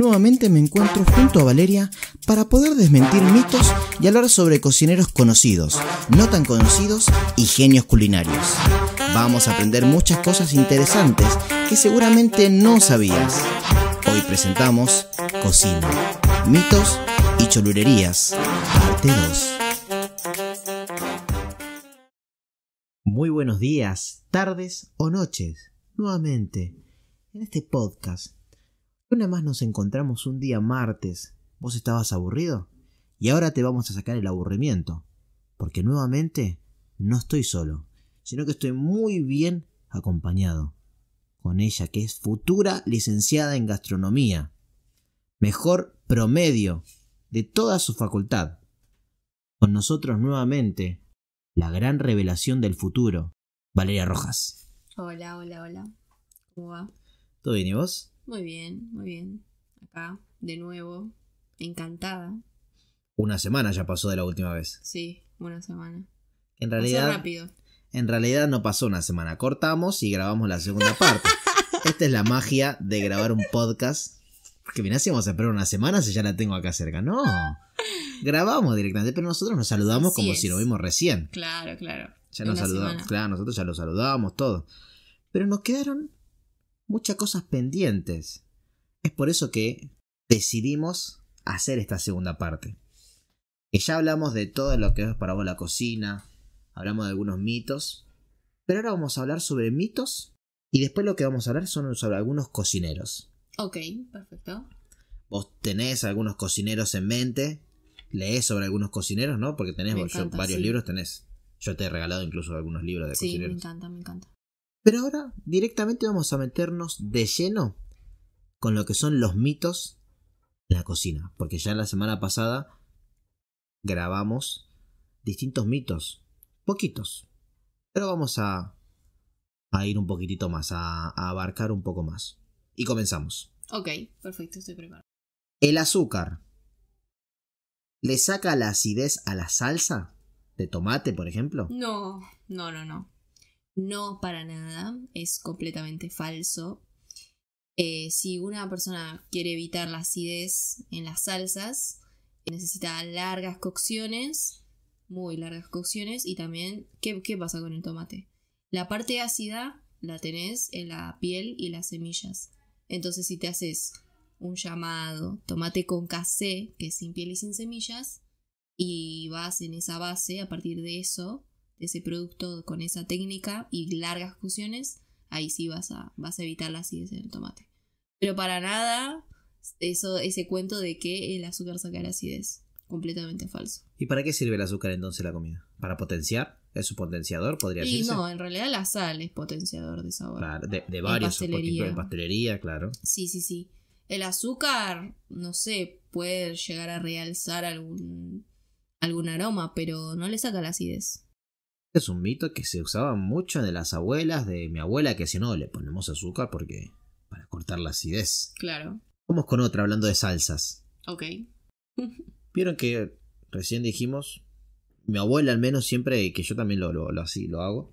Nuevamente me encuentro junto a Valeria para poder desmentir mitos y hablar sobre cocineros conocidos, no tan conocidos y genios culinarios. Vamos a aprender muchas cosas interesantes que seguramente no sabías. Hoy presentamos Cocina, mitos y cholulerías, parte 2. Muy buenos días, tardes o noches, nuevamente, en este podcast una más nos encontramos un día martes. ¿Vos estabas aburrido? Y ahora te vamos a sacar el aburrimiento. Porque nuevamente no estoy solo, sino que estoy muy bien acompañado. Con ella que es futura licenciada en gastronomía. Mejor promedio de toda su facultad. Con nosotros nuevamente la gran revelación del futuro, Valeria Rojas. Hola, hola, hola. ¿Cómo va? ¿Todo bien y vos? Muy bien, muy bien. Acá, de nuevo, encantada. Una semana ya pasó de la última vez. Sí, una semana. En realidad. En realidad no pasó una semana. Cortamos y grabamos la segunda parte. Esta es la magia de grabar un podcast. Porque bien, vamos a esperar una semana si ya la tengo acá cerca. No. Grabamos directamente, pero nosotros nos saludamos como si lo vimos recién. Claro, claro. Ya nos saludamos. Claro, nosotros ya lo saludábamos todo. Pero nos quedaron muchas cosas pendientes. Es por eso que decidimos hacer esta segunda parte. Que ya hablamos de todo lo que es para vos la cocina, hablamos de algunos mitos, pero ahora vamos a hablar sobre mitos y después lo que vamos a hablar son sobre algunos cocineros. Ok, perfecto. Vos tenés algunos cocineros en mente, lees sobre algunos cocineros, ¿no? Porque tenés varios libros, tenés. Yo te he regalado incluso algunos libros de cocineros. Sí, me encanta, me encanta. Pero ahora directamente vamos a meternos de lleno con lo que son los mitos en la cocina, porque ya la semana pasada grabamos distintos mitos, poquitos, pero vamos a, a ir un poquitito más, a, a abarcar un poco más. Y comenzamos. Ok, perfecto, estoy preparado. El azúcar. ¿Le saca la acidez a la salsa? ¿De tomate, por ejemplo? No, no, no, no. No para nada, es completamente falso. Eh, si una persona quiere evitar la acidez en las salsas, necesita largas cocciones, muy largas cocciones, y también, ¿qué, qué pasa con el tomate? La parte ácida la tenés en la piel y las semillas. Entonces, si te haces un llamado tomate con casé, que es sin piel y sin semillas, y vas en esa base, a partir de eso, ese producto con esa técnica y largas fusiones, ahí sí vas a, vas a evitar la acidez en el tomate. Pero para nada eso, ese cuento de que el azúcar saca la acidez. Completamente falso. ¿Y para qué sirve el azúcar entonces la comida? ¿Para potenciar? ¿Es un potenciador? Podría no, en realidad la sal es potenciador de sabor. Claro, de, varios. En pastelería, claro. Sí, sí, sí. El azúcar, no sé, puede llegar a realzar algún, algún aroma, pero no le saca la acidez es un mito que se usaba mucho de las abuelas, de mi abuela, que si no le ponemos azúcar porque para cortar la acidez. Claro. Vamos con otra hablando de salsas. Ok. Vieron que recién dijimos, mi abuela al menos siempre, que yo también lo, así lo hago,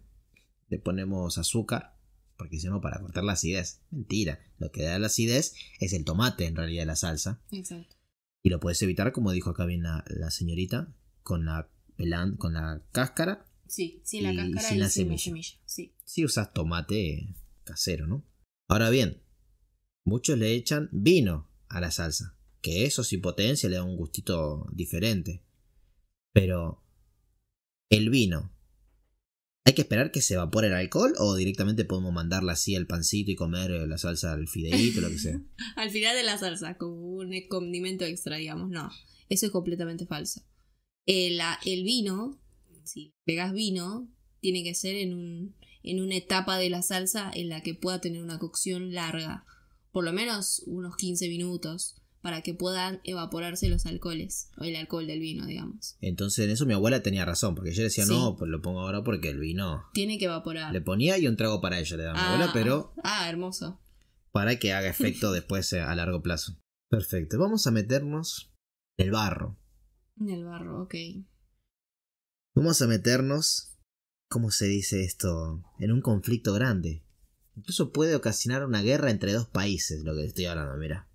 le ponemos azúcar porque si no, para cortar la acidez. Mentira. Lo que da la acidez es el tomate, en realidad, la salsa. Exacto. Y lo puedes evitar, como dijo acá bien la, señorita, con la, con la cáscara Sí, sin la cáscara y la semilla. Sí. Si usas tomate casero, ¿no? Ahora bien, muchos le echan vino a la salsa, que eso sí potencia, le da un gustito diferente. Pero el vino, ¿hay que esperar que se evapore el alcohol o directamente podemos mandarla así al pancito y comer eh, la salsa al fideíto, lo que sea? al final de la salsa, con un condimento extra, digamos, no. Eso es completamente falso. Eh, el vino si pegas vino, tiene que ser en, un, en una etapa de la salsa en la que pueda tener una cocción larga, por lo menos unos 15 minutos, para que puedan evaporarse los alcoholes, o el alcohol del vino, digamos. Entonces en eso mi abuela tenía razón, porque ella decía, no, pues lo pongo ahora porque el vino... Tiene que evaporar. Le ponía y un trago para ella, le daba mi abuela, ah, pero... Ah, hermoso. Para que haga efecto después eh, a largo plazo. Perfecto, vamos a meternos en el barro. En el barro, ok. Vamos a meternos, ¿cómo se dice esto?, en un conflicto grande. Incluso puede ocasionar una guerra entre dos países, lo que estoy hablando, mira.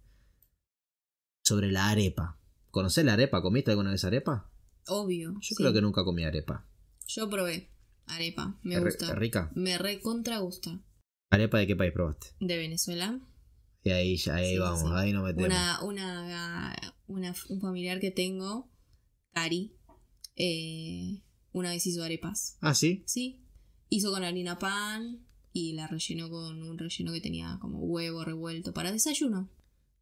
Sobre la arepa. ¿Conocés la arepa? ¿Comiste alguna vez arepa? Obvio. Yo creo que nunca comí arepa. Yo probé arepa, me gusta. rica? Me recontra gusta. ¿Arepa de qué país probaste? De Venezuela. Y ahí, ahí vamos, ahí no metemos. Una, una, un familiar que tengo, Cari, eh, una vez hizo arepas. ¿Ah, sí? Sí. Hizo con harina pan y la rellenó con un relleno que tenía como huevo revuelto para desayuno.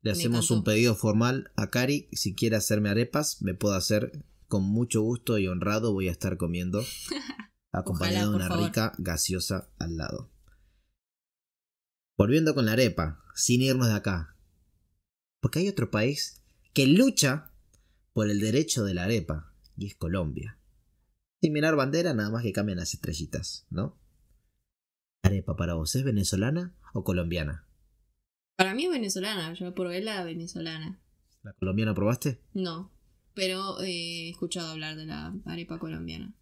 Le hacemos un pedido formal a Cari. Si quiere hacerme arepas, me puedo hacer con mucho gusto y honrado. Voy a estar comiendo acompañado de una rica gaseosa al lado. Volviendo con la arepa, sin irnos de acá. Porque hay otro país que lucha por el derecho de la arepa y es Colombia. Similar bandera, nada más que cambian las estrellitas, ¿no? Arepa para vos, ¿es venezolana o colombiana? Para mí es venezolana, yo probé la venezolana. ¿La colombiana probaste? No, pero eh, he escuchado hablar de la arepa colombiana.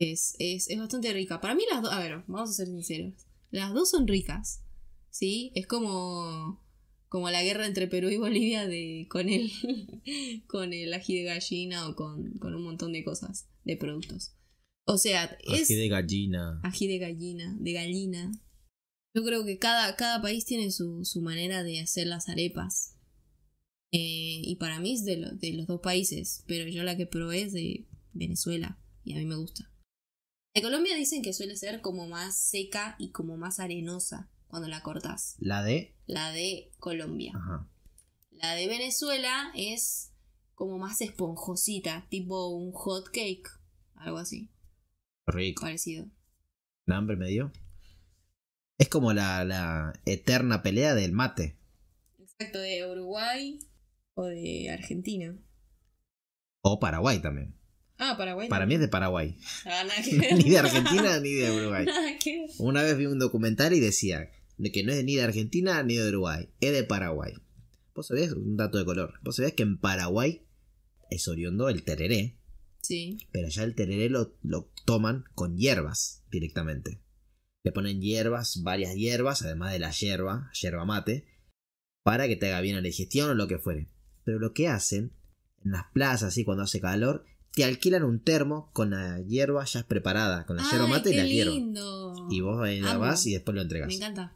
Es, es, es bastante rica. Para mí las dos, a ver, vamos a ser sinceros. Las dos son ricas, ¿sí? Es como como la guerra entre Perú y Bolivia de, con, el, con el ají de gallina o con, un montón de cosas, de productos. O sea, es... Ají de gallina. Ají de gallina, de gallina. Yo creo que cada, cada país tiene su, manera de hacer las arepas. Eh, y para mí es de, de los dos países, pero yo la que probé es de Venezuela y a mí me gusta. De Colombia dicen que suele ser como más seca y como más arenosa cuando la cortas. ¿La de? la de Colombia. La de Venezuela es como más esponjosita, tipo un hot cake, algo así. Rico. Parecido. ¿La hambre Es como la, eterna pelea del mate. Exacto, de Uruguay o de Argentina. O Paraguay también. Ah, Paraguay. Para mí es de Paraguay. Ah, ni de Argentina ni de Uruguay. Una vez vi un documental y decía de que no es ni de Argentina ni de Uruguay, es de Paraguay. Vos sabés, un dato de color, vos sabés que en Paraguay es oriundo el tereré. Sí. Pero ya el tereré lo, toman con hierbas directamente. Le ponen hierbas, varias hierbas, además de la hierba, hierba mate, para que te haga bien la digestión o lo que fuere. Pero lo que hacen en las plazas, y cuando hace calor, te alquilan un termo con la hierba ya preparada, con la hierba mate y la lindo. Y vos la vas y después lo entregas. Me encanta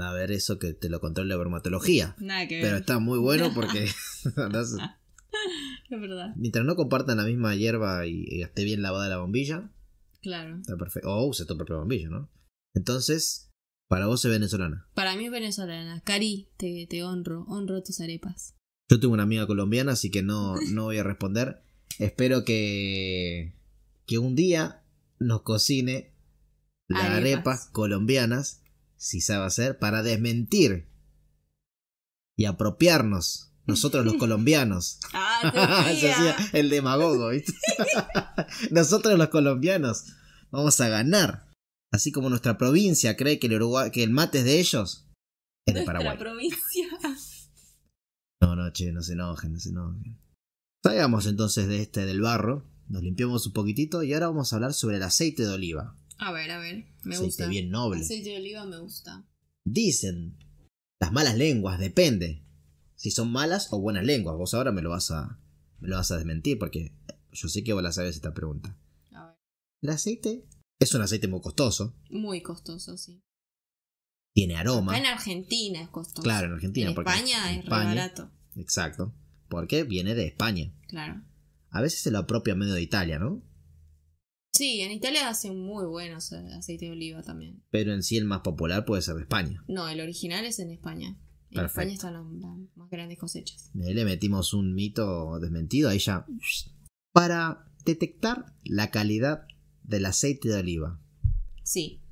a ver eso que te lo controle la dermatología Nada que Pero está muy bueno porque. es verdad. Mientras no compartan la misma hierba y, esté bien lavada la bombilla. Claro. Está perfecto. O usa tu propia bombilla, ¿no? Entonces, para vos es venezolana. Para mí es venezolana. Cari, te, honro. Honro tus arepas. Yo tengo una amiga colombiana, así que no, no voy a responder. Espero que, que un día nos cocine las arepas colombianas si sabe hacer, para desmentir y apropiarnos. Nosotros los colombianos. Ah, el demagogo, ¿viste? Nosotros los colombianos vamos a ganar. Así como nuestra provincia cree que el, que el mate es de ellos, es de Paraguay. provincia. No, no, che, no se enojen, no se enojen. Salgamos entonces de este del barro, nos limpiamos un poquitito y ahora vamos a hablar sobre el aceite de oliva. A ver, a ver, me aceite gusta. bien noble. oliva me gusta. Dicen las malas lenguas, depende. Si son malas o buenas lenguas. Vos ahora me lo vas a, me lo vas a desmentir porque yo sé que vos la sabes esta pregunta. A ver. El aceite es un aceite muy costoso. Muy costoso, sí. Tiene aroma. en Argentina es costoso. Claro, en Argentina. En España es re barato. Exacto. Porque viene de España. Claro. A veces se lo apropia medio de Italia, ¿no? Sí, en Italia hacen muy buenos aceite de oliva también. Pero en sí el más popular puede ser de España. No, el original es en España. En España están las, más grandes cosechas. le metimos un mito desmentido, ahí ya. Para detectar la calidad del aceite de oliva. Sí.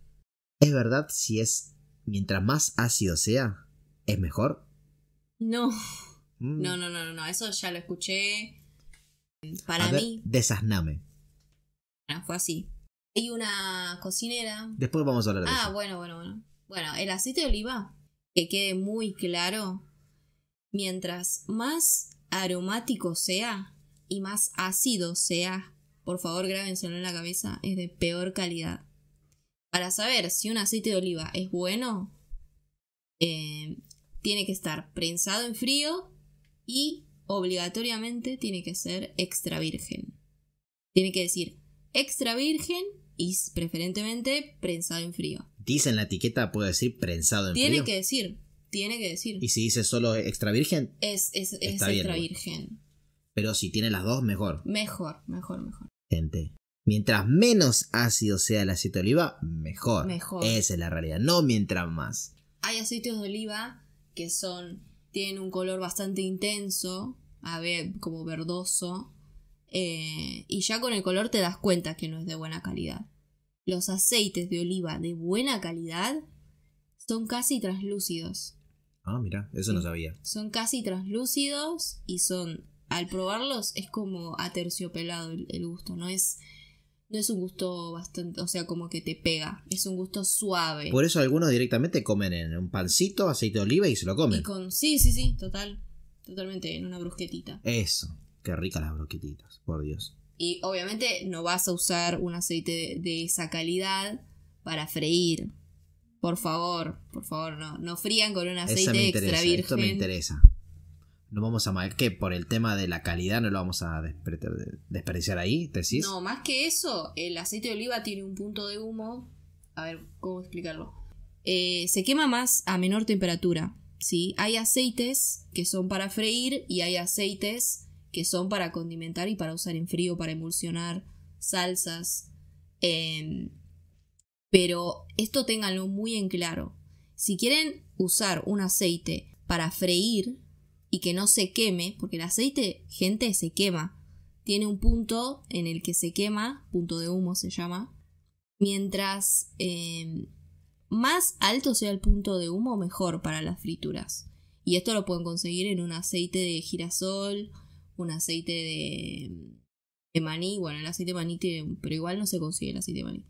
¿Es verdad si es mientras más ácido sea, es mejor? No. Mm. No, no, no, no, eso ya lo escuché. Para mí. Desasname. Ah, fue así. Hay una cocinera. Después vamos a hablar de Ah, bueno, bueno, bueno. Bueno, el aceite de oliva, que quede muy claro, mientras más aromático sea y más ácido sea, por favor grábenselo en la cabeza, es de peor calidad. Para saber si un aceite de oliva es bueno, eh, tiene que estar prensado en frío y obligatoriamente tiene que ser extra virgen. Tiene que decir extra virgen y preferentemente prensado en frío. Dice en la etiqueta, puede decir prensado en frío. Tiene que decir, tiene que decir. Y si dice solo extra virgen, es, extra virgen. Pero si tiene las dos, mejor. Mejor, mejor, mejor. Gente, mientras menos ácido sea el aceite de oliva, mejor. Mejor. Esa es la realidad, no mientras más. Hay aceites de oliva que son, tienen un color bastante intenso, a ver, como verdoso eh, y ya con el color te das cuenta que no es de buena calidad. Los aceites de oliva de buena calidad son casi translúcidos. Ah, mira, eso no sabía. Son casi translúcidos y son, al probarlos, es como aterciopelado el, el gusto, no es no es un gusto bastante, o sea, como que te pega, es un gusto suave. Por eso algunos directamente comen en un pancito, aceite de oliva y se lo comen. con, sí, sí, sí, total, totalmente en una brusquetita. Eso. Qué ricas las broquetitas, por Dios. Y obviamente no vas a usar un aceite de, esa calidad para freír. Por favor, por favor, no, no frían con un aceite extra virgen. Esto me interesa. No vamos a mal que por el tema de la calidad no lo vamos a desperdiciar ahí, ¿te decís? No, más que eso, el aceite de oliva tiene un punto de humo. A ver, ¿cómo explicarlo? Eh, se quema más a menor temperatura, ¿sí? Hay aceites que son para freír y hay aceites que son para condimentar y para usar en frío, para emulsionar salsas. Em, pero esto ténganlo muy en claro. Si quieren usar un aceite para freír y que no se queme, porque el aceite, gente, se quema. Tiene un punto en el que se quema, punto de humo se llama. Mientras em, más alto sea el punto de humo, mejor para las frituras. Y esto lo pueden conseguir en un aceite de girasol un aceite de, maní. Bueno, el aceite de maní pero igual no se consigue el aceite de maní.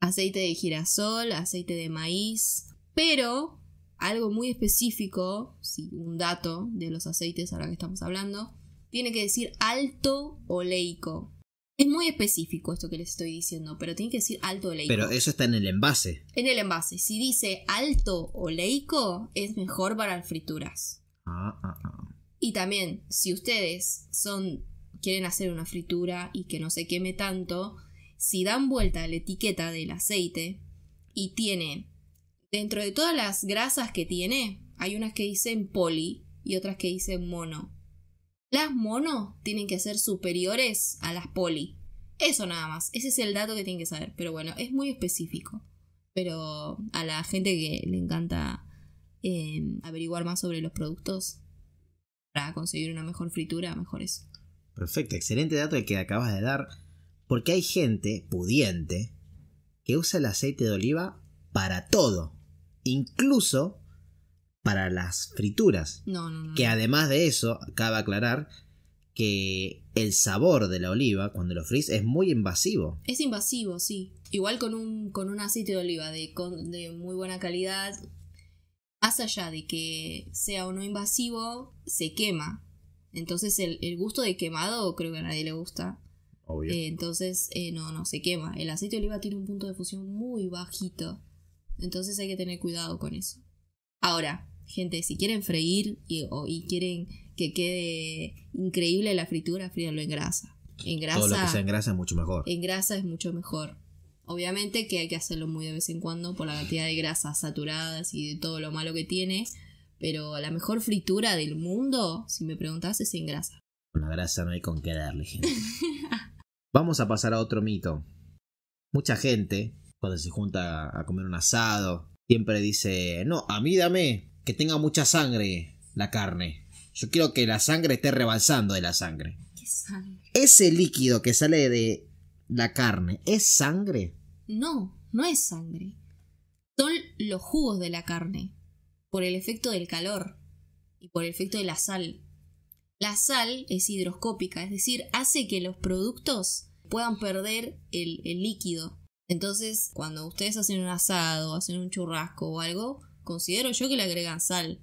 Aceite de girasol, aceite de maíz. Pero algo muy específico, un dato de los aceites ahora que estamos hablando, tiene que decir alto oleico. Es muy específico esto que les estoy diciendo, pero tiene que decir alto oleico. Pero eso está en el envase. En el envase. Si dice alto oleico, es mejor para frituras. Ah, ah, ah. Y también, si ustedes son quieren hacer una fritura y que no se queme tanto, si dan vuelta la etiqueta del aceite y tiene dentro de todas las grasas que tiene, hay unas que dicen poli y otras que dicen mono. Las mono tienen que ser superiores a las poli. Eso nada más, ese es el dato que tienen que saber, pero bueno, es muy específico. Pero a la gente que le encanta eh, averiguar más sobre los productos, para conseguir una mejor fritura, mejor eso. Perfecto, excelente dato el que acabas de dar, porque hay gente pudiente que usa el aceite de oliva para todo, incluso para las frituras. No, no, no. Que además de eso, cabe aclarar que el sabor de la oliva cuando lo fríes es muy invasivo. Es invasivo, sí. Igual con un, con un aceite de oliva de, de muy buena calidad, más allá de que sea o no invasivo, se quema. Entonces el, gusto de quemado creo que a nadie le gusta. Obvio. Eh, entonces, eh, no, no, se quema. El aceite de oliva tiene un punto de fusión muy bajito. Entonces hay que tener cuidado con eso. Ahora, gente, si quieren freír y, quieren que quede increíble la fritura, fríanlo en grasa. En grasa. Todo lo que en grasa es mucho mejor. En grasa es mucho mejor. Obviamente que hay que hacerlo muy de vez en cuando por la cantidad de grasas saturadas y de todo lo malo que tiene, pero la mejor fritura del mundo, si me preguntas, es sin grasa. Con la grasa no hay con qué darle, gente. Vamos a pasar a otro mito. Mucha gente, cuando se junta a comer un asado, siempre dice, no, a mí dame que tenga mucha sangre la carne. Yo quiero que la sangre esté rebalsando de la sangre. ¿Qué sangre? Ese líquido que sale de la carne, ¿es sangre? No, no es sangre. Son los jugos de la carne, por el efecto del calor y por el efecto de la sal. La sal es hidroscópica, es decir, hace que los productos puedan perder el, líquido. Entonces, cuando ustedes hacen un asado, hacen un churrasco o algo, considero yo que le agregan sal.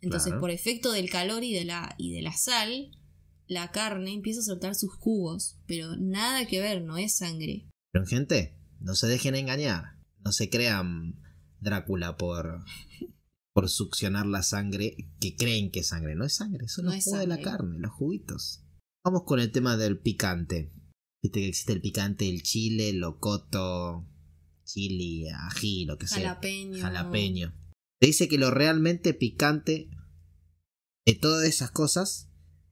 Entonces, por efecto del calor y de la, y de la sal, la carne empieza a soltar sus jugos, pero nada que ver, no es sangre. Pero gente, no se dejen engañar, no se crean Drácula por, por succionar la sangre que creen que es sangre, no es sangre, son no jugo de la carne, los juguitos. Vamos con el tema del picante. Viste que existe el picante, el chile, el locoto, chili, ají, lo que sea. Jalapeño. Jalapeño. Te dice que lo realmente picante de todas esas cosas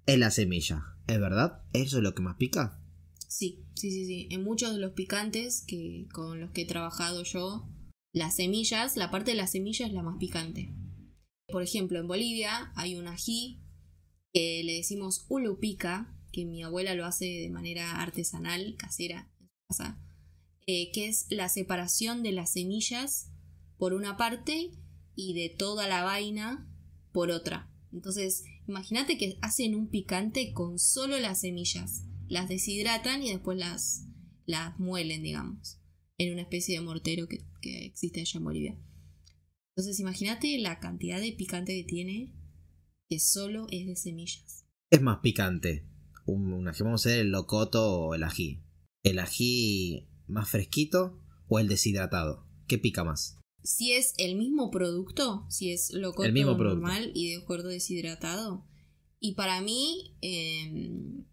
es la semilla, ¿es verdad? ¿Eso es lo que más pica? Sí, sí, sí, sí. En muchos de los picantes que, con los que he trabajado yo, las semillas, la parte de las semillas es la más picante. Por ejemplo, en Bolivia hay un ají que le decimos ulupica, que mi abuela lo hace de manera artesanal, casera, eh, que es la separación de las semillas por una parte y de toda la vaina por otra. Entonces, imagínate que hacen un picante con solo las semillas. Las deshidratan y después las, las muelen, digamos, en una especie de mortero que, existe allá en Bolivia. Entonces, imagínate la cantidad de picante que tiene, que solo es de semillas. Es más picante. Un, ají, vamos a hacer el locoto o el ají. El ají más fresquito o el deshidratado. ¿Qué pica más? si es el mismo producto, si es locoto normal y de acuerdo deshidratado. Y para mí, em,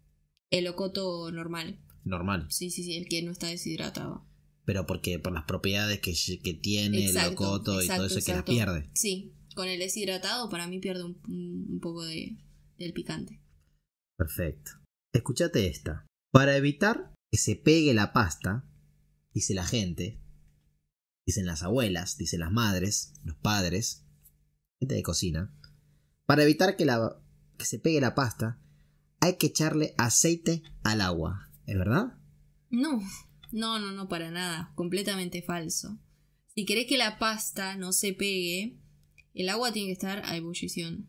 el locoto normal. Normal. Sí, sí, sí, el que no está deshidratado. Pero porque por las propiedades que, tiene el locoto y todo eso que las pierde. Sí, con el deshidratado para mí pierde un, poco de, del picante. Perfecto. Escúchate esta. Para evitar que se pegue la pasta, dice la gente, dicen las abuelas, dicen las madres, los padres, gente de cocina, para evitar que, la, que se pegue la pasta, hay que echarle aceite al agua, ¿es verdad? No, no, no, no, para nada, completamente falso. Si querés que la pasta no se pegue, el agua tiene que estar a ebullición.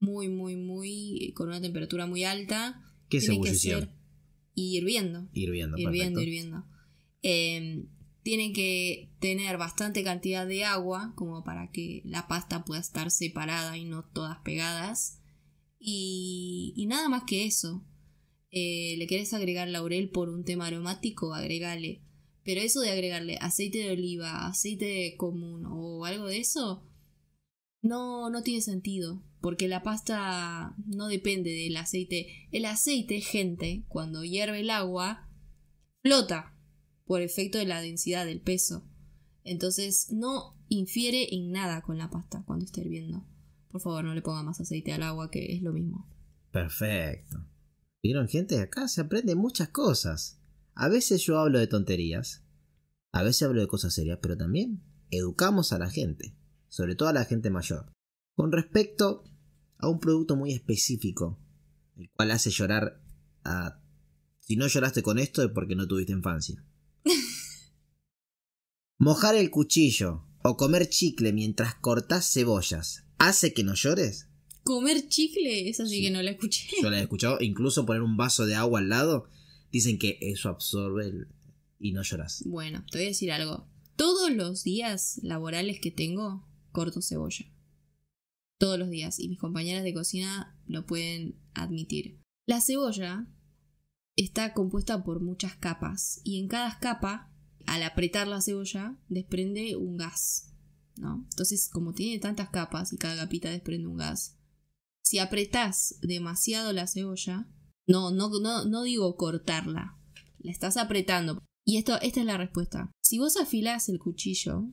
Muy, muy, muy, eh, con una temperatura muy alta. ¿Qué es ebullición? y hirviendo. Hirviendo, Hirviendo, hirviendo. Eh, tiene que tener bastante cantidad de agua como para que la pasta pueda estar separada y no todas pegadas. Y, y nada más que eso. Eh, ¿Le querés agregar laurel por un tema aromático? Agregale. Pero eso de agregarle aceite de oliva, aceite común o algo de eso, no, no tiene sentido. Porque la pasta no depende del aceite. El aceite, gente, cuando hierve el agua, flota por efecto de la densidad del peso. Entonces no infiere en nada con la pasta cuando esté hirviendo. Por favor, no le ponga más aceite al agua, que es lo mismo. Perfecto. Vieron, gente, acá se aprende muchas cosas. A veces yo hablo de tonterías, a veces hablo de cosas serias, pero también educamos a la gente, sobre todo a la gente mayor, con respecto a un producto muy específico, el cual hace llorar a... Si no lloraste con esto es porque no tuviste infancia. Mojar el cuchillo o comer chicle mientras cortas cebollas, ¿hace que no llores? Comer chicle, es sí, que no la escuché. Yo la he escuchado, incluso poner un vaso de agua al lado, dicen que eso absorbe y no lloras. Bueno, te voy a decir algo. Todos los días laborales que tengo, corto cebolla. Todos los días. Y mis compañeras de cocina lo pueden admitir. La cebolla está compuesta por muchas capas y en cada capa, al apretar la cebolla, desprende un gas. ¿no? Entonces, como tiene tantas capas y cada capita desprende un gas, si apretás demasiado la cebolla, no, no, no, no digo cortarla, la estás apretando. Y esto, esta es la respuesta. Si vos afilás el cuchillo,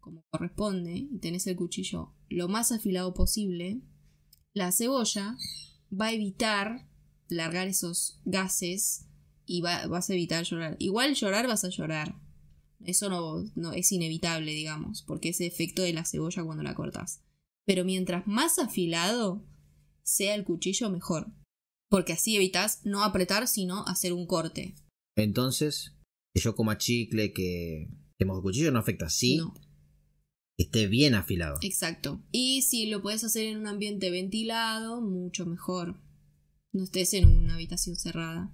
como corresponde, y tenés el cuchillo lo más afilado posible, la cebolla va a evitar largar esos gases y vas a evitar llorar. Igual llorar vas a llorar. Eso no, es inevitable, digamos, porque ese efecto de la cebolla cuando la cortas. Pero mientras más afilado sea el cuchillo, mejor. Porque así evitas no apretar, sino hacer un corte. Entonces, que yo coma chicle, que el cuchillo, no afecta. así, esté bien afilado. Exacto. Y si lo puedes hacer en un ambiente ventilado, mucho mejor. No estés en una habitación cerrada.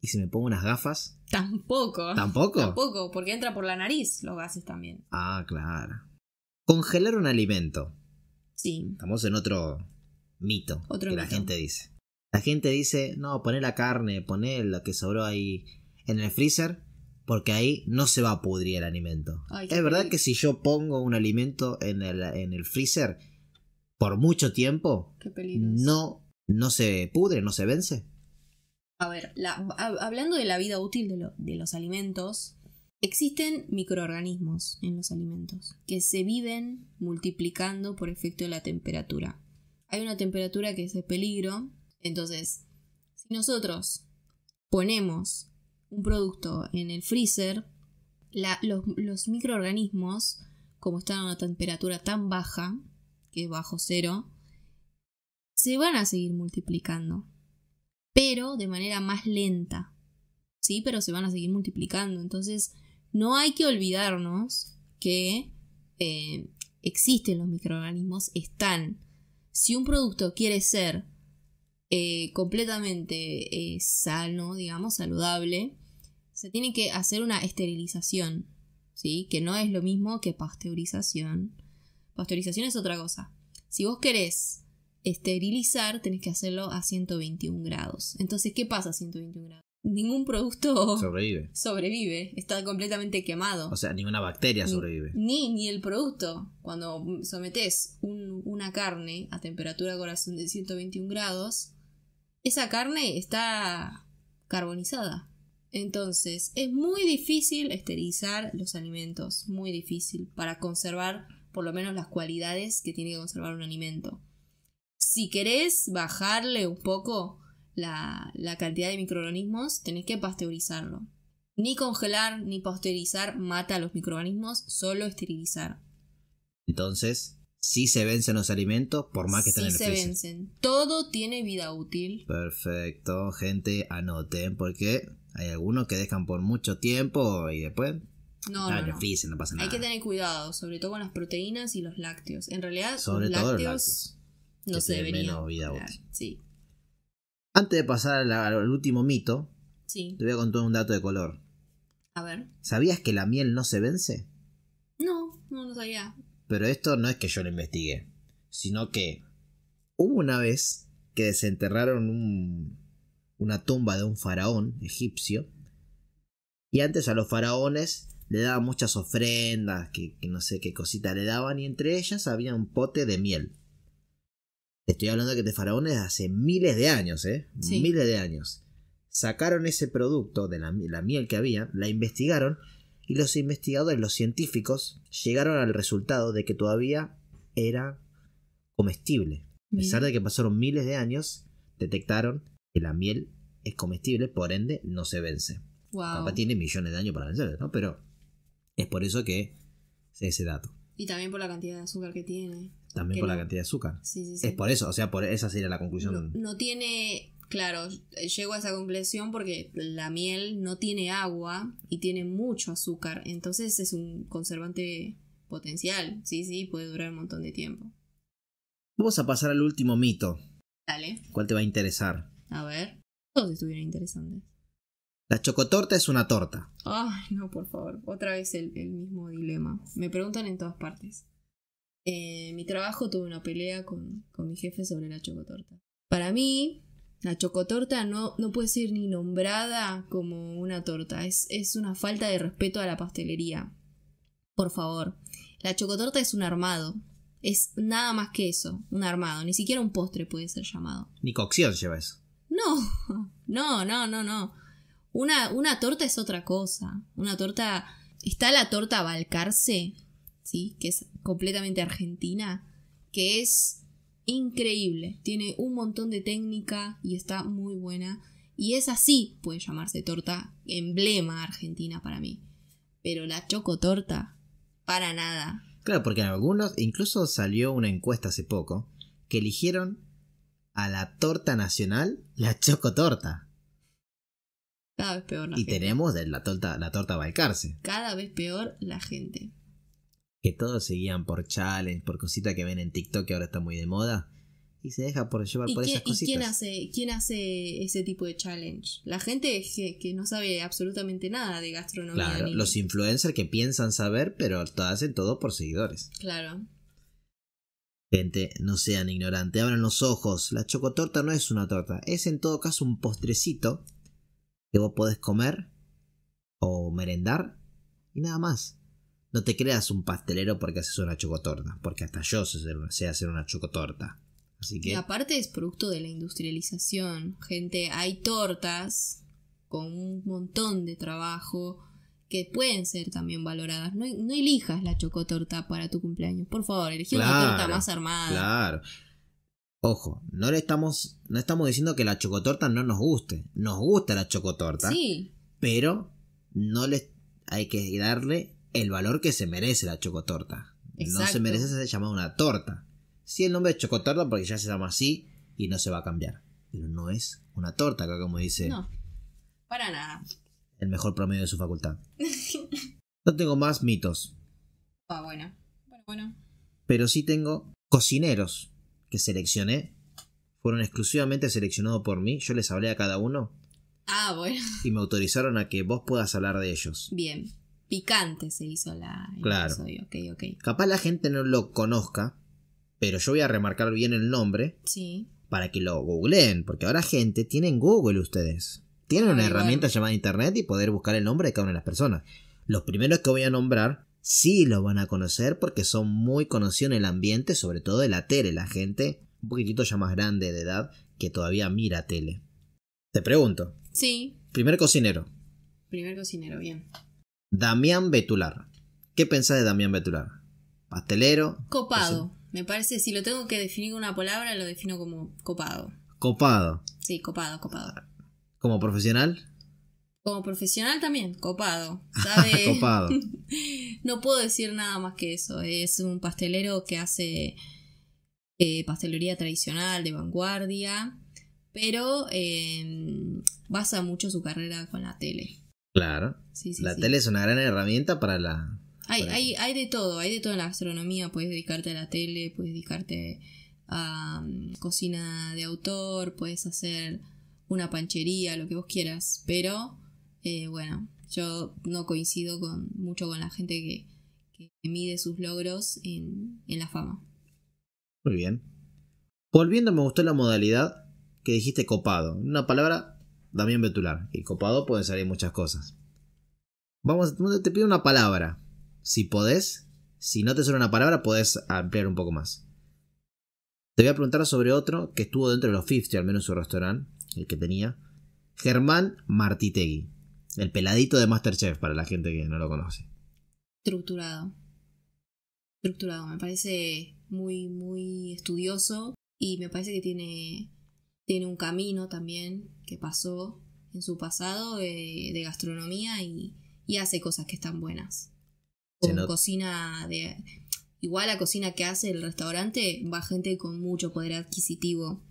¿Y si me pongo unas gafas? Tampoco. ¿Tampoco? Tampoco, porque entra por la nariz los gases también. Ah, claro. Congelar un alimento. Sí. Estamos en otro mito otro que la gente dice. La gente dice, no, poné la carne, poné lo que sobró ahí en el freezer, porque ahí no se va a pudrir el alimento. es verdad que si yo pongo un alimento en el, en el freezer por mucho tiempo, qué no no se pudre, no se vence? A ver, hablando de la vida útil de, los alimentos, existen microorganismos en los alimentos que se viven multiplicando por efecto de la temperatura. Hay una temperatura que es de peligro, entonces, si nosotros ponemos un producto en el freezer, los, los microorganismos, como están a una temperatura tan baja, que es bajo cero, se van a seguir multiplicando, pero de manera más lenta. Sí, pero se van a seguir multiplicando. Entonces, no hay que olvidarnos que eh, existen los microorganismos, están. Si un producto quiere ser eh, completamente eh, sano, digamos, saludable, se tiene que hacer una esterilización, ¿sí? Que no es lo mismo que pasteurización. Pasteurización es otra cosa. Si vos querés esterilizar, tenés que hacerlo a 121 grados. Entonces, ¿qué pasa a 121 grados? Ningún producto sobrevive. Sobrevive, está completamente quemado. O sea, ninguna bacteria sobrevive. Ni, ni el producto. Cuando sometes una carne a temperatura de corazón de 121 grados, esa carne está carbonizada. Entonces, es muy difícil esterilizar los alimentos, muy difícil, para conservar por lo menos las cualidades que tiene que conservar un alimento si querés bajarle un poco la, cantidad de microorganismos, tenés que pasteurizarlo. Ni congelar ni pasteurizar mata a los microorganismos, solo esterilizar. Entonces, si se vencen los alimentos, por más que estén en el se vencen. Todo tiene vida útil. Perfecto, gente, anoten, porque hay algunos que dejan por mucho tiempo y después. No, no, no. nada. Hay que tener cuidado, sobre todo con las proteínas y los lácteos. En realidad, sobre los lácteos no se Antes de pasar al, último mito, te voy a contar un dato de color. A ver. ¿Sabías que la miel no se vence? No, no lo sabía. Pero esto no es que yo lo investigué, sino que hubo una vez que desenterraron una tumba de un faraón egipcio. Y antes a los faraones le daban muchas ofrendas, que, que, no sé qué cosita le daban, y entre ellas había un pote de miel estoy hablando de que te faraones hace miles de años, ¿eh? Miles de años. Sacaron ese producto de la, miel que había, la investigaron y los investigadores, los científicos, llegaron al resultado de que todavía era comestible. A pesar de que pasaron miles de años, detectaron que la miel es comestible, por ende no se vence. Wow. tiene millones de años para vencer, ¿no? Pero es por eso que ese dato. Y también por la cantidad de azúcar que tiene. También por la cantidad de azúcar. Es por eso, o sea, por esa sería la conclusión. No, tiene, claro, llego a esa conclusión porque la miel no tiene agua y tiene mucho azúcar, entonces es un conservante potencial, sí, sí, puede durar un montón de tiempo. Vamos a pasar al último mito. Dale. ¿Cuál te va a interesar? A ver, todos estuvieron interesantes. La chocotorta es una torta. Ay, no, por favor, otra vez el mismo dilema. Me preguntan en todas partes. Eh, mi trabajo tuve una pelea con, mi jefe sobre la chocotorta. Para mí, la chocotorta no, no puede ser ni nombrada como una torta. Es, una falta de respeto a la pastelería. Por favor. La chocotorta es un armado. Es nada más que eso, un armado. Ni siquiera un postre puede ser llamado. Ni cocción lleva eso. No, no, no, no, no. Una, una torta es otra cosa. Una torta. Está la torta a balcarse? ¿sí? que es completamente argentina, que es increíble. Tiene un montón de técnica y está muy buena. Y es así, puede llamarse torta, emblema argentina para mí. Pero la chocotorta, para nada. Claro, porque en algunos, incluso salió una encuesta hace poco, que eligieron a la torta nacional la chocotorta. Cada vez peor la y tenemos la torta, la torta Balcarce. Cada vez peor la gente que todos seguían por challenge, por cositas que ven en TikTok que ahora está muy de moda. Y se deja por llevar por esas cositas. ¿Y quién hace, quién hace ese tipo de challenge? La gente que, que no sabe absolutamente nada de gastronomía. los influencers que piensan saber, pero hacen todo por seguidores. Claro. Gente, no sean ignorantes, abran los ojos. La chocotorta no es una torta, es en todo caso un postrecito que vos podés comer o merendar y nada más no te creas un pastelero porque haces una chocotorta, porque hasta yo sé hacer una, chocotorta. Así que... Y aparte es producto de la industrialización. Gente, hay tortas con un montón de trabajo que pueden ser también valoradas. No, elijas la chocotorta para tu cumpleaños. Por favor, elige una torta más armada. Claro. Ojo, no le estamos, no estamos diciendo que la chocotorta no nos guste. Nos gusta la chocotorta. Sí. Pero no les hay que darle el valor que se merece la chocotorta. Exacto. No se merece ser llamada una torta. Sí, el nombre es chocotorta porque ya se llama así y no se va a cambiar. Pero no es una torta, acá como dice. No, para nada. El mejor promedio de su facultad. no tengo más mitos. Ah, bueno. Bueno, bueno. Pero sí tengo cocineros que seleccioné. Fueron exclusivamente seleccionados por mí. Yo les hablé a cada uno. Ah, bueno. Y me autorizaron a que vos puedas hablar de ellos. Bien picante se hizo la, claro. Okay, Capaz la gente no lo conozca, pero yo voy a remarcar bien el nombre. Sí. Para que lo googleen, porque ahora gente tienen Google ustedes. Tienen una herramienta llamada Internet y poder buscar el nombre de cada una de las personas. Los primeros que voy a nombrar sí lo van a conocer porque son muy conocidos en el ambiente, sobre todo de la tele, la gente un poquitito ya más grande de edad que todavía mira tele. Te pregunto. Sí. Primer cocinero. Primer cocinero, bien. Damián Betular. ¿Qué pensás de Damián Betular? ¿Pastelero? Copado. Me parece, si lo tengo que definir con una palabra, lo defino como copado. Copado. Sí, copado, copado. ¿Como profesional? Como profesional también, copado. copado. no puedo decir nada más que eso. Es un pastelero que hace eh, pastelería tradicional, de vanguardia, pero eh, basa mucho su carrera con la tele. Claro. La tele es una gran herramienta para la... Hay, hay, hay de todo, hay de todo en la gastronomía. Puedes dedicarte a la tele, puedes dedicarte a mm, cocina de autor, puedes hacer una panchería, lo que vos quieras. Pero, eh, bueno, yo no coincido con, mucho con la gente que, mide sus logros en, la fama. Muy bien. Volviendo, me gustó la modalidad que dijiste copado. Una palabra, También Betular. Y copado pueden salir muchas cosas. Vamos, te pido una palabra. Si podés, si no te suena una palabra, podés ampliar un poco más. Te voy a preguntar sobre otro que estuvo dentro de los 50, al menos su restaurante, el que tenía. Germán Martitegui. El peladito de Masterchef, para la gente que no lo conoce. Estructurado. Estructurado. Me parece muy, muy estudioso. Y me parece que tiene, tiene un camino también que pasó en su pasado de, eh, de gastronomía y, y hace cosas que están buenas. con cocina de. Igual la cocina que hace el restaurante va gente con mucho poder adquisitivo.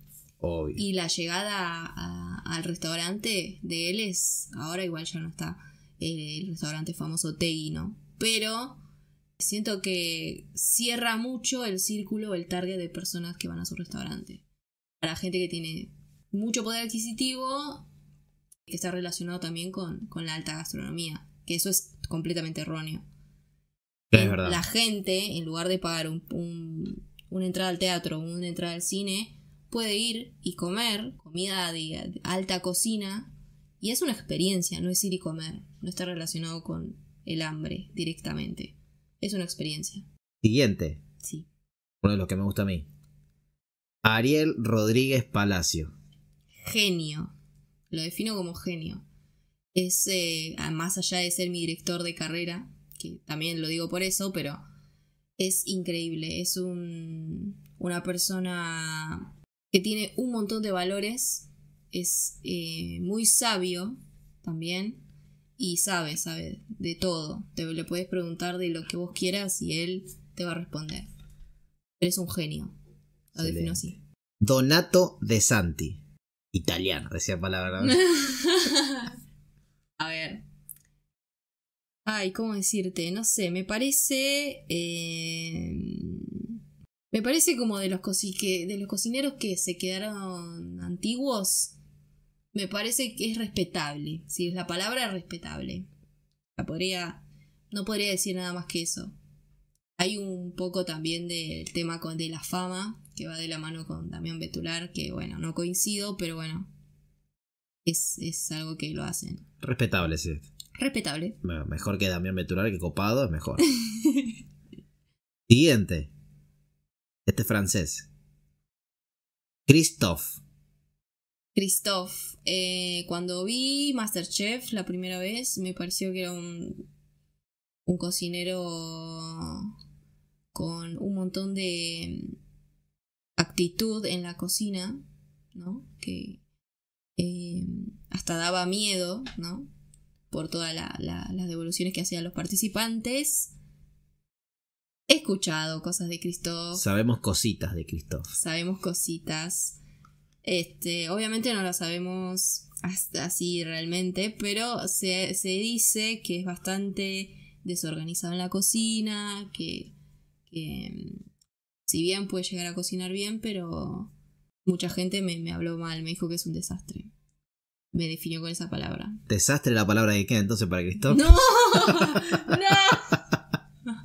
Y la llegada al restaurante de él es. Ahora igual ya no está el restaurante famoso Teguino, ¿no? Pero siento que cierra mucho el círculo, el target de personas que van a su restaurante. Para gente que tiene mucho poder adquisitivo, que está relacionado también con la alta gastronomía que eso es completamente erróneo. La gente, en lugar de pagar una entrada al teatro, o una entrada al cine, puede ir y comer comida de, alta cocina y es una experiencia, no es ir y comer, no está relacionado con el hambre directamente. Es una experiencia. Siguiente. Sí. Uno de los que me gusta a mí. Ariel Rodríguez Palacio. Genio. Lo defino como genio es, eh, más allá de ser mi director de carrera, que también lo digo por eso, pero es increíble, es un, una persona que tiene un montón de valores, es eh, muy sabio también y sabe, sabe de todo. Te, le puedes preguntar de lo que vos quieras y él te va a responder. eres un genio. Lo defino así. Donato De Santi. Italiano, decía palabra. Ay, ¿cómo decirte? No sé, me parece. Em, me parece como de los, cocineros que se quedaron antiguos. Me parece que es respetable. Si es la palabra, respetable. podría. No podría decir nada más que eso. Hay un poco también del tema de la fama, que va de la mano con Damián Betular, que bueno, no coincido, pero bueno, es, algo que lo hacen. Respetable, sí. Respetable. Mejor que Damián Betular, que copado es mejor. Siguiente. Este francés. Christophe. Christophe, eh, cuando vi Masterchef la primera vez, me pareció que era un, un cocinero con un montón de actitud en la cocina, ¿no? Que eh, hasta daba miedo, ¿no? Por todas las devoluciones que hacían los participantes. He escuchado cosas de Cristo. Sabemos cositas de Cristo. Sabemos cositas. Este, obviamente no las sabemos hasta así realmente, pero se, se, dice que es bastante desorganizado en la cocina, que, que mm, si bien puede llegar a cocinar bien, pero mucha gente me, habló mal, me dijo que es un desastre. Me definió con esa palabra. ¿Desastre la palabra de qué entonces para Cristóbal? ¡No! ¡No!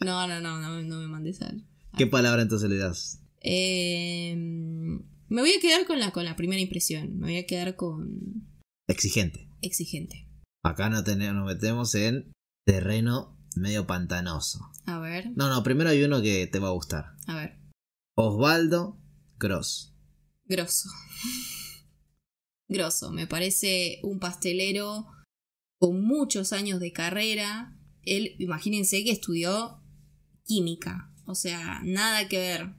No, no, no, no, me mandes a... ¿Qué palabra entonces le das? Em, me voy a quedar con la, con la primera impresión. Me voy a quedar con... Exigente. Exigente. Acá no nos metemos en terreno medio pantanoso. A ver. No, no, primero hay uno que te va a gustar. A ver. Osvaldo Grosso. Grosso. Grosso, me parece un pastelero con muchos años de carrera. Él, imagínense que estudió química, o sea, nada que ver.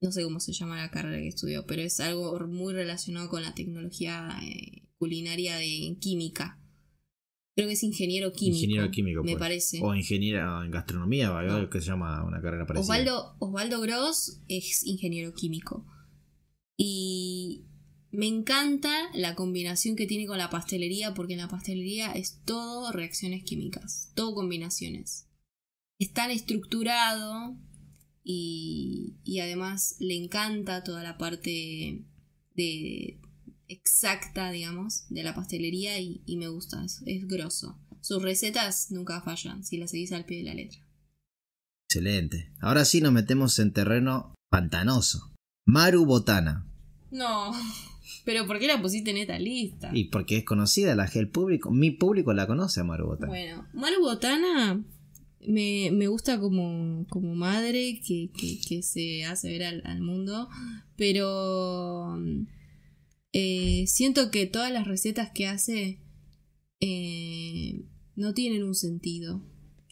No sé cómo se llama la carrera que estudió, pero es algo muy relacionado con la tecnología eh, culinaria de química. Creo que es ingeniero químico. me pues. parece. O ingeniera en gastronomía, algo que se llama una carrera parecida. Osvaldo, Osvaldo Gross es ingeniero químico. Y me encanta la combinación que tiene con la pastelería, porque en la pastelería es todo reacciones químicas, todo combinaciones. Es tan estructurado y además le encanta toda la parte de, exacta, digamos, de la pastelería y, me gusta, es, es, grosso. Sus recetas nunca fallan si las seguís al pie de la letra. Excelente. Ahora sí nos metemos en terreno pantanoso. Maru Botana. No, pero ¿por qué la pusiste en esta lista? Y porque es conocida, la gel público, mi público la conoce a Maru Botana. Bueno, Maru Botana me, me, gusta como, como madre que, que, se hace ver al mundo, pero eh, siento que todas las recetas que hace eh, no tienen un sentido,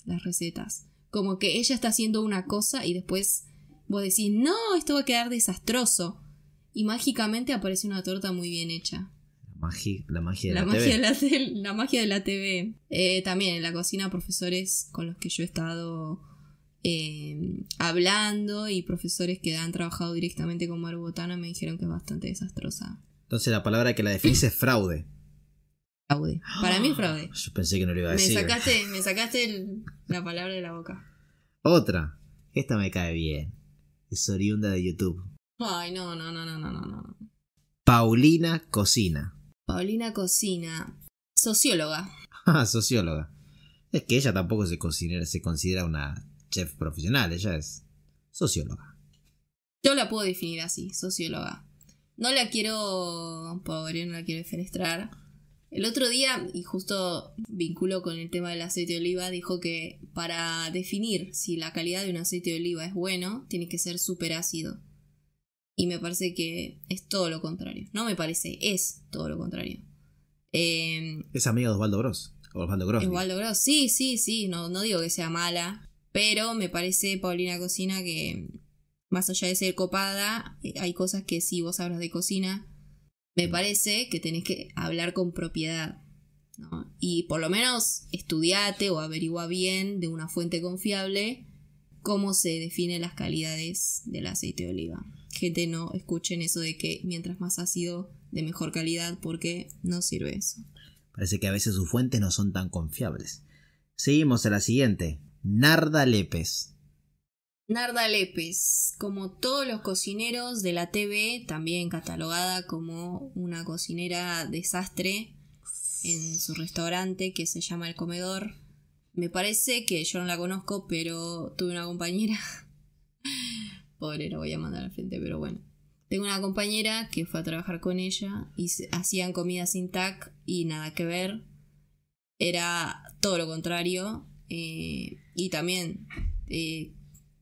las recetas. Como que ella está haciendo una cosa y después vos decís, no, esto va a quedar desastroso. Y mágicamente aparece una torta muy bien hecha. la magia de la, TV. la, magia de la TV. Eh, también en la cocina, profesores con los que yo he estado hablando y profesores que han trabajado directamente con Maru Botana me dijeron que es bastante desastrosa entonces la palabra que la definís es fraude. Fraude. Para mí es fraude. Yo pensé que no lo iba a decir. Sacaste, me sacaste la palabra de la boca. Otra. Esta me cae bien. Es oriunda de YouTube. Ay, no, no, no, no, no, no, Paulina Cocina. Paulina Cocina. Socióloga. Ah, socióloga. Es que ella tampoco se se considera una chef profesional, ella es socióloga. Yo la puedo definir así, socióloga. No la quiero, pobre, no la quiero defenestrar. El otro día, y justo vinculo con el tema del aceite de oliva, dijo que para definir si la calidad de un aceite de oliva es bueno, tiene que ser súper ácido. Y me parece que es todo lo contrario. No me parece, es todo lo contrario. Eh, es amiga de Osvaldo Gross. Osvaldo Gross. Osvaldo Gross, sí, sí, sí. No, no digo que sea mala. Pero me parece, Paulina Cocina, que más allá de ser copada, eh, hay cosas que si vos hablas de cocina, me mm. parece que tenés que hablar con propiedad. Y por lo menos estudiate o averigua bien de una fuente confiable cómo se definen las calidades del aceite de oliva. Gente, no escuchen eso de que mientras más ácido, de mejor calidad, porque no sirve eso. Parece que a veces sus fuentes no son tan confiables. Seguimos a la siguiente. Narda Lépez. Narda Lépez, pues, como todos los cocineros de la TV, también catalogada como una cocinera desastre en su restaurante que se llama El Comedor. Me parece que yo no la conozco, pero tuve una compañera. Pobre, lo voy a mandar al frente, pero bueno. Tengo una compañera que fue a trabajar con ella y hacían comida sin tac y nada que ver. Era todo lo contrario. Eh, y también eh,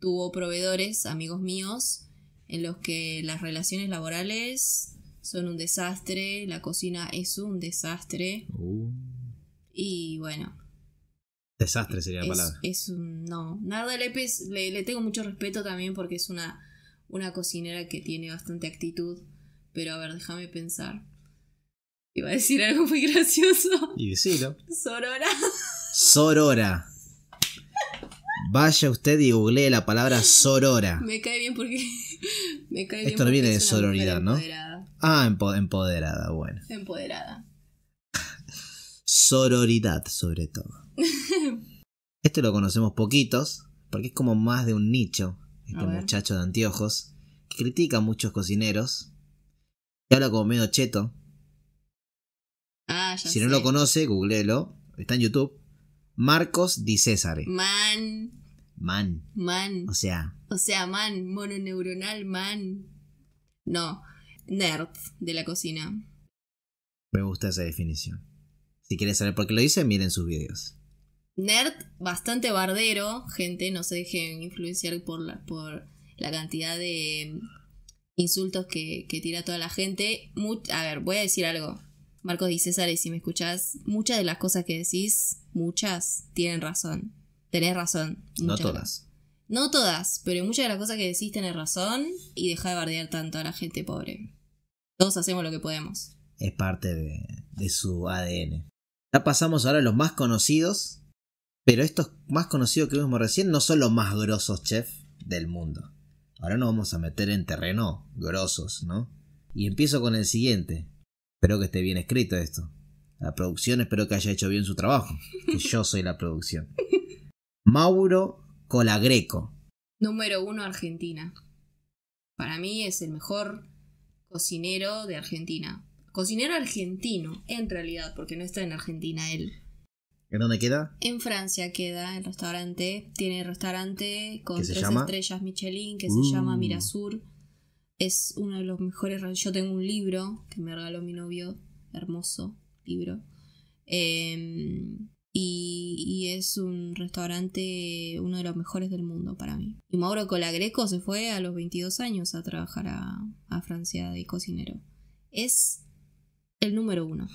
tuvo proveedores, amigos míos, en los que las relaciones laborales son un desastre, la cocina es un desastre. Uh. Y bueno. Desastre sería la palabra. Es un. No. Nada Lépez le, tengo mucho respeto también porque es una, una cocinera que tiene bastante actitud. Pero a ver, déjame pensar. Iba a decir algo muy gracioso. Y decirlo. Sorora. Sorora. Vaya usted y googlee la palabra sorora. Me cae bien porque. Me cae Esto no viene de sororidad, ¿no? Empoderada. Ah, empoderada, bueno. Empoderada. Sororidad, sobre todo. este lo conocemos poquitos, porque es como más de un nicho. Este muchacho de anteojos, que critica a muchos cocineros, Y habla como medio cheto. Ah, ya si no lo conoce, googleelo, Está en YouTube. Marcos Di César. Man. Man. Man. O sea. O sea, man, mononeuronal, man. No, nerd de la cocina. Me gusta esa definición. Si quieres saber por qué lo dice, miren sus videos. Nerd bastante bardero, gente, no se dejen influenciar por la, por la cantidad de insultos que, que tira toda la gente. a ver, voy a decir algo. Marcos y César, y si me escuchás, muchas de las cosas que decís, muchas, tienen razón. Tenés razón. No todas. No todas, pero muchas de las cosas que decís tenés razón y deja de bardear tanto a la gente pobre. Todos hacemos lo que podemos. Es parte de, su ADN. Ya pasamos ahora a los más conocidos, pero estos más conocidos que vimos recién no son los más grosos chef del mundo. Ahora nos vamos a meter en terreno grosos, ¿no? Y empiezo con el siguiente. Espero que esté bien escrito esto. La producción espero que haya hecho bien su trabajo. Que yo soy la producción. Mauro Colagreco. Número uno Argentina. Para mí es el mejor cocinero de Argentina. Cocinero argentino, en realidad, porque no está en Argentina él. ¿En dónde queda? En Francia queda el restaurante. Tiene restaurante con tres estrellas Michelin que se uh. llama Mirasur. Es uno de los mejores. Yo tengo un libro que me regaló mi novio, hermoso libro. Em, y, es un restaurante uno de los mejores del mundo para mí. Y Mauro Colagreco se fue a los 22 años a trabajar a, a Francia de cocinero. Es el número uno.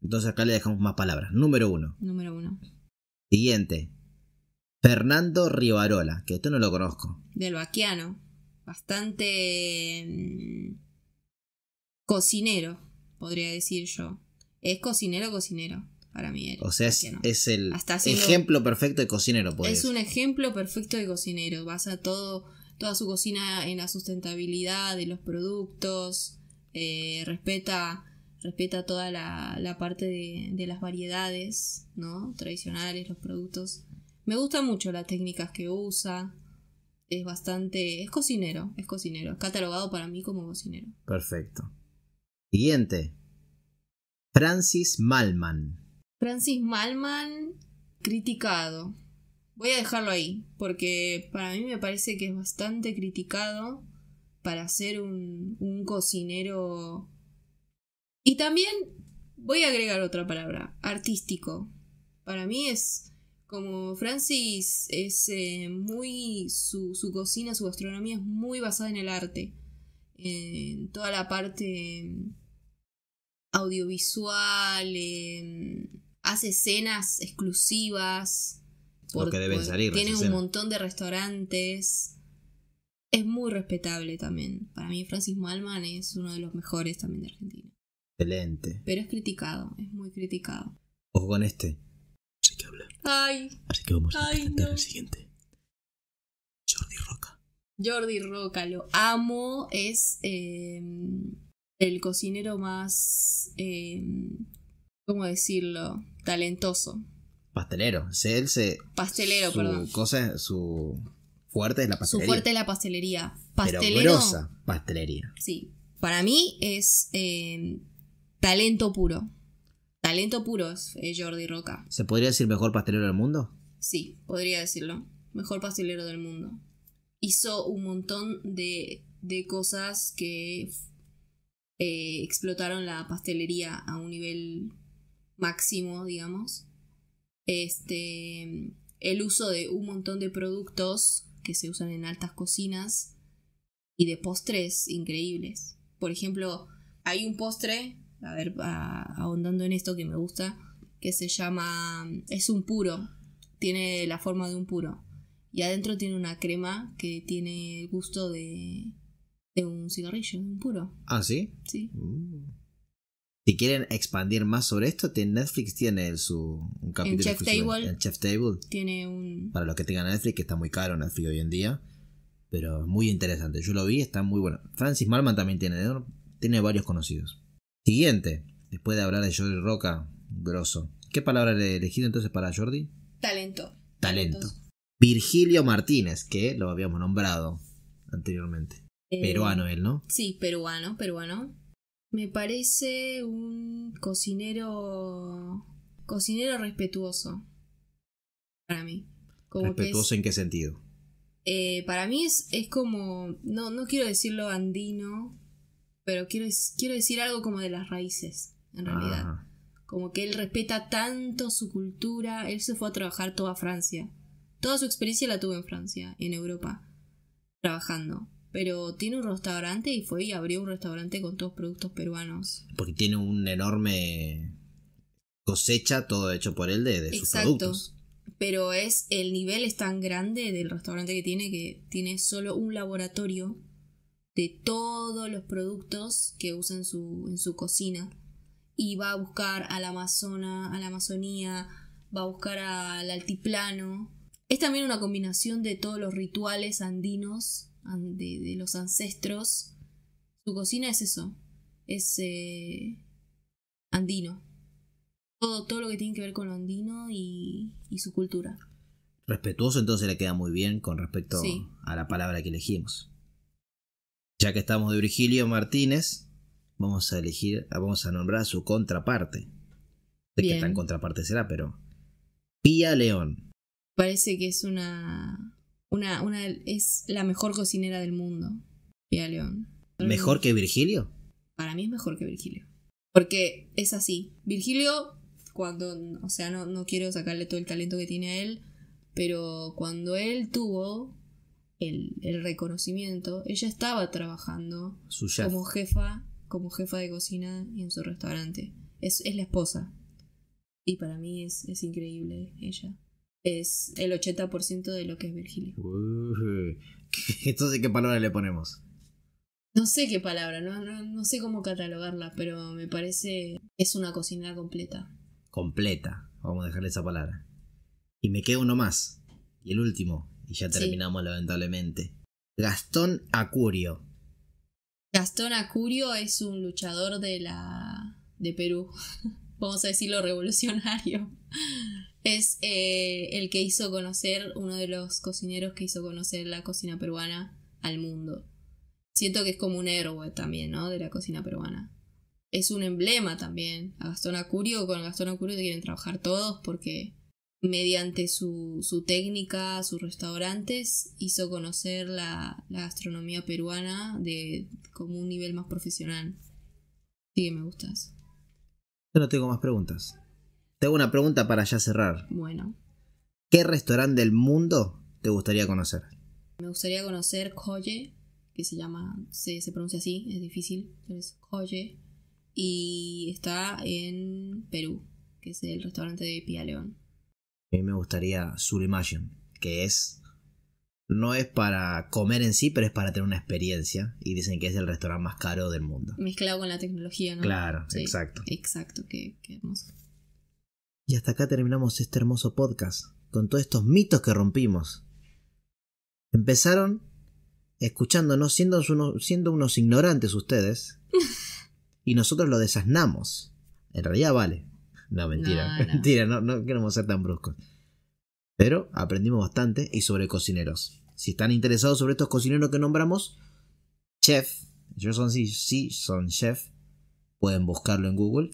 Entonces acá le dejamos más palabras. Número uno. Número uno. Siguiente. Fernando Rivarola, que esto no lo conozco. Del Baquiano. Bastante mm, cocinero, podría decir yo. Es cocinero, cocinero para mí. O sea, es, el ejemplo perfecto de cocinero. Es un ejemplo perfecto de cocinero. Basa todo, toda su cocina en la sustentabilidad de los productos. Eh, respeta, respeta toda la, parte de, las variedades ¿no? tradicionales, los productos. Me gusta mucho las técnicas que usa. Es bastante. Es cocinero, es cocinero. Es catalogado para mí como cocinero. Perfecto. Siguiente. Francis Malman. Francis Malman criticado. Voy a dejarlo ahí, porque para mí me parece que es bastante criticado para ser un, un cocinero. Y también voy a agregar otra palabra, artístico. Para mí es como Francis es eh, muy, su, su, cocina, su gastronomía es muy basada en el arte, en toda la parte audiovisual, en hace cenas exclusivas. Porque deben salir. Tiene un montón de restaurantes. Es muy respetable también. Para mí Francis Malman es uno de los mejores también de Argentina. Excelente. Pero es criticado, es muy criticado. Ojo con este. Así que Ay. Así que vamos a el siguiente. Jordi Roca. Jordi Roca, lo amo. Es eh, el cocinero más... Eh, ¿cómo decirlo? Talentoso. Pastelero. Él se, Pastelero, su perdón. Cosa, su fuerte es la pastelería. Su fuerte es la pastelería. Pastelero. pastelería. Sí. Para mí es eh, talento puro. Talento puro es eh, Jordi Roca. ¿Se podría decir mejor pastelero del mundo? Sí, podría decirlo. Mejor pastelero del mundo. Hizo un montón de, de cosas que eh, explotaron la pastelería a un nivel máximo, digamos. Este, el uso de un montón de productos que se usan en altas cocinas y de postres increíbles. Por ejemplo, hay un postre, a ver, ahondando en esto que me gusta, que se llama, es un puro, tiene la forma de un puro. Y adentro tiene una crema que tiene el gusto de, de un cigarrillo, un puro. ¿Ah, sí? Sí. Mm. Si quieren expandir más sobre esto, Netflix tiene su, un capítulo. En Chef Table. En Chef Table. Tiene un. Para los que tengan Netflix, que está muy caro Netflix hoy en día. Pero muy interesante. Yo lo vi, está muy bueno. Francis Malman también tiene, tiene varios conocidos. Siguiente, después de hablar de Jordi Roca, grosso. ¿Qué palabra le he elegido entonces para Jordi? Talento. Talento. Virgilio Martínez, que lo habíamos nombrado anteriormente. Eh, peruano él, ¿no? Sí, peruano, peruano. Me parece un cocinero. cocinero respetuoso. Para mí. ¿Respetuoso en qué sentido? Eh, para mí es, como. No, no quiero decirlo andino, pero quiero, quiero decir algo como de las raíces, en realidad. Ah. Como que él respeta tanto su cultura, él se fue a trabajar toda Francia. Toda su experiencia la tuvo en Francia, en Europa, trabajando pero tiene un restaurante y fue y abrió un restaurante con todos productos peruanos. Porque tiene un enorme cosecha, todo hecho por él, de, sus Exacto. productos. Pero es, el nivel es tan grande del restaurante que tiene que tiene solo un laboratorio de todos los productos que usa en su, en su cocina. Y va a buscar a la Amazona, a la Amazonía, va a buscar al altiplano. Es también una combinación de todos los rituales andinos de, los ancestros, su cocina es eso, es eh, andino. Todo, todo lo que tiene que ver con lo andino y, su cultura. Respetuoso entonces le queda muy bien con respecto a la palabra que elegimos. Ya que estamos de Virgilio Martínez, vamos a elegir, ah, vamos a nombrar a su contraparte. De qué tan contraparte será, pero Pía León. Parece que es una una, una, es la mejor cocinera del mundo, Pia León. ¿Mejor que Virgilio? Para mí es mejor que Virgilio. Porque es así. Virgilio, cuando, o sea, no, quiero sacarle todo el talento que tiene a él, pero cuando él tuvo el, reconocimiento, ella estaba trabajando como jefa, como jefa de cocina en su restaurante. Es, la esposa. Y para mí es increíble ella es el 80% de lo que es Virgilio. entonces, ¿qué palabra le ponemos? No sé qué palabra, no, no, sé cómo catalogarla, pero me parece es una cocina completa. Completa, vamos a dejarle esa palabra. Y me queda uno más, y el último, y ya terminamos lamentablemente. Gastón Acurio. Gastón Acurio es un luchador de la... de Perú. vamos a decirlo revolucionario. Es eh, el que hizo conocer, uno de los cocineros que hizo conocer la cocina peruana al mundo. Siento que es como un héroe también, ¿no? De la cocina peruana. Es un emblema también. A Gastón Acurio, con Gastón Acurio quieren trabajar todos porque mediante su, técnica, sus restaurantes, hizo conocer la, la gastronomía peruana de como un nivel más profesional. Sí que me gustas. Yo no tengo más preguntas una pregunta para ya cerrar. Bueno. ¿Qué restaurante del mundo te gustaría conocer? Me gustaría conocer Koye, que se llama, se, pronuncia así, es difícil, Y está en Perú, que es el restaurante de Pia León. A mí me gustaría Surimagine, que es no es para comer en sí, pero es para tener una experiencia. Y dicen que es el restaurante más caro del mundo. Mezclado con la tecnología, ¿no? Claro, exacto. Exacto, que qué hermoso. Y hasta acá terminamos este hermoso podcast, con todos estos mitos que rompimos. Empezaron escuchándonos, siendo unos, ignorantes ustedes, y nosotros lo desasnamos. En realidad vale. No, mentira, no, mentira, no, queremos ser tan bruscos. Pero aprendimos bastante y sobre cocineros. Si están interesados sobre estos cocineros que nombramos, chef, yo son sí, sí son chef, pueden buscarlo en Google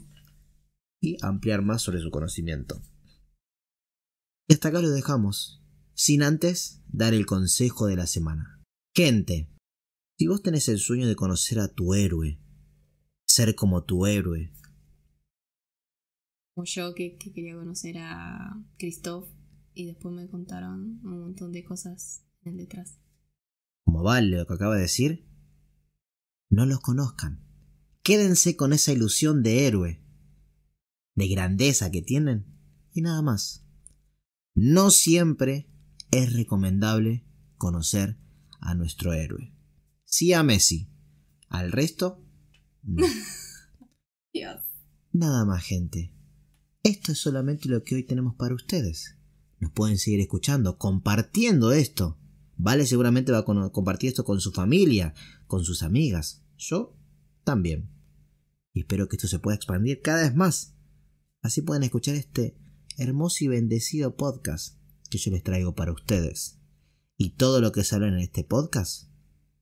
y ampliar más sobre su conocimiento. Y hasta acá lo dejamos, sin antes dar el consejo de la semana. Gente, si vos tenés el sueño de conocer a tu héroe, ser como tu héroe, como yo que, quería conocer a Christoph y después me contaron un montón de cosas en detrás. Como vale lo que acaba de decir, no los conozcan. Quédense con esa ilusión de héroe de grandeza que tienen y nada más. No siempre es recomendable conocer a nuestro héroe. Sí a Messi, al resto, no. Nada más, gente. Esto es solamente lo que hoy tenemos para ustedes. Nos pueden seguir escuchando, compartiendo esto. Vale seguramente va a compartir esto con su familia, con sus amigas. Yo también. Y espero que esto se pueda expandir cada vez más Así pueden escuchar este hermoso y bendecido podcast que yo les traigo para ustedes. Y todo lo que salen en este podcast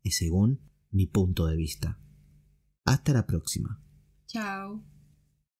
es según mi punto de vista. Hasta la próxima. Chao.